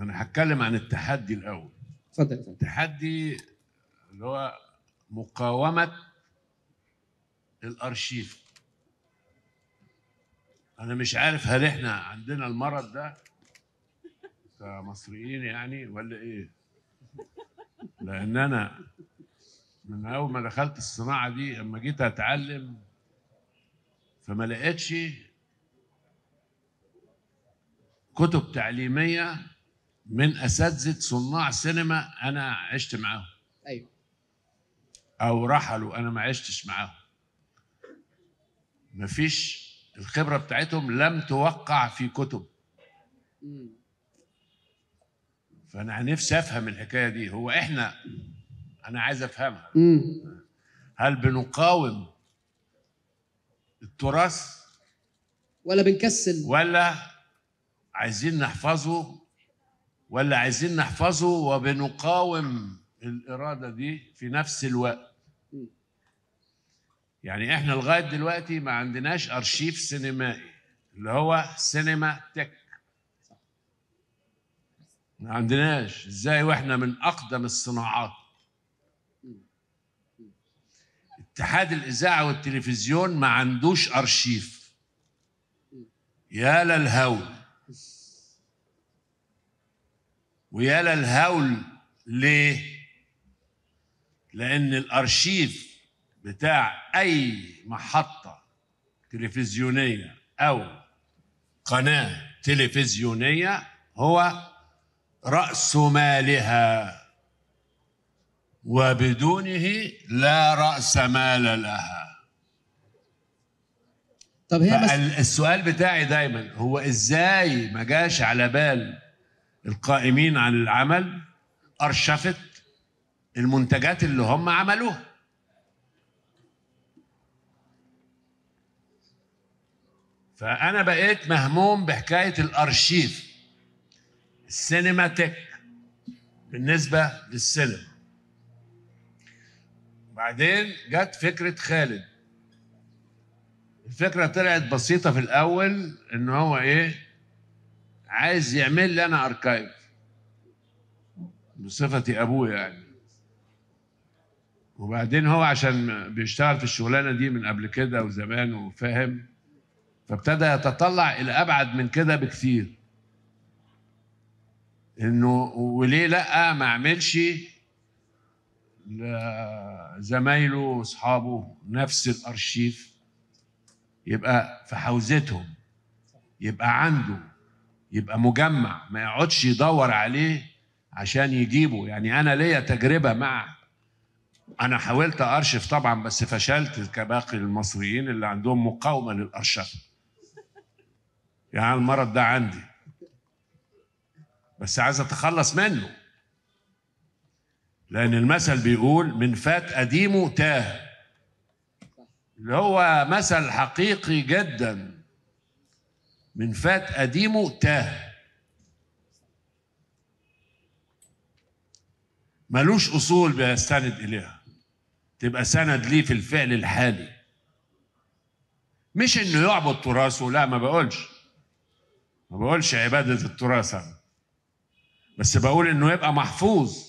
انا هتكلم عن التحدي الاول اتفضل التحدي اللي هو مقاومه الارشيف انا مش عارف هل احنا عندنا المرض ده كمصريين يعني ولا ايه لان انا من اول ما دخلت الصناعه دي اما جيت اتعلم فما لقيتش كتب تعليميه من اساتذه صناع سينما انا عشت معاهم ايوه او رحلوا انا ما عشتش معاهم مفيش الخبره بتاعتهم لم توقع في كتب فانا نفسي افهم الحكايه دي هو احنا انا عايز افهمها هل بنقاوم التراث ولا بنكسل ولا عايزين نحفظه ولا عايزين نحفظه وبنقاوم الإرادة دي في نفس الوقت يعني احنا لغاية دلوقتي ما عندناش أرشيف سينمائي اللي هو سينما تك ما عندناش ازاي واحنا من أقدم الصناعات اتحاد الإذاعة والتلفزيون ما عندوش أرشيف يا للهول ويا للهول ليه؟ لأن الأرشيف بتاع أي محطة تلفزيونية أو قناة تلفزيونية هو رأس مالها وبدونه لا رأس مال لها طب هي السؤال بتاعي دايما هو ازاي ما جاش على بال القائمين عن العمل أرشفت المنتجات اللي هم عملوها فأنا بقيت مهموم بحكاية الأرشيف السينماتيك بالنسبة للسينما بعدين جت فكرة خالد الفكرة طلعت بسيطة في الأول إن هو إيه عايز يعمل لي انا اركايف بصفتي ابوه يعني وبعدين هو عشان بيشتغل في الشغلانه دي من قبل كده وزمان وفاهم فابتدى يتطلع الى ابعد من كده بكثير انه وليه لا ما اعملش لزمايله واصحابه نفس الارشيف يبقى في حوزتهم يبقى عنده يبقى مجمع ما يقعدش يدور عليه عشان يجيبه يعني انا ليا تجربه مع انا حاولت ارشف طبعا بس فشلت كباقي المصريين اللي عندهم مقاومه للارشفه يعني المرض ده عندي بس عايز اتخلص منه لان المثل بيقول من فات قديمه تاه اللي هو مثل حقيقي جدا من فات قديمه تاه ملوش أصول بيستند إليها تبقى سند ليه في الفعل الحالي مش انه يعبد تراثه لا ما بقولش ما بقولش عبادة التراث أنا بس بقول انه يبقى محفوظ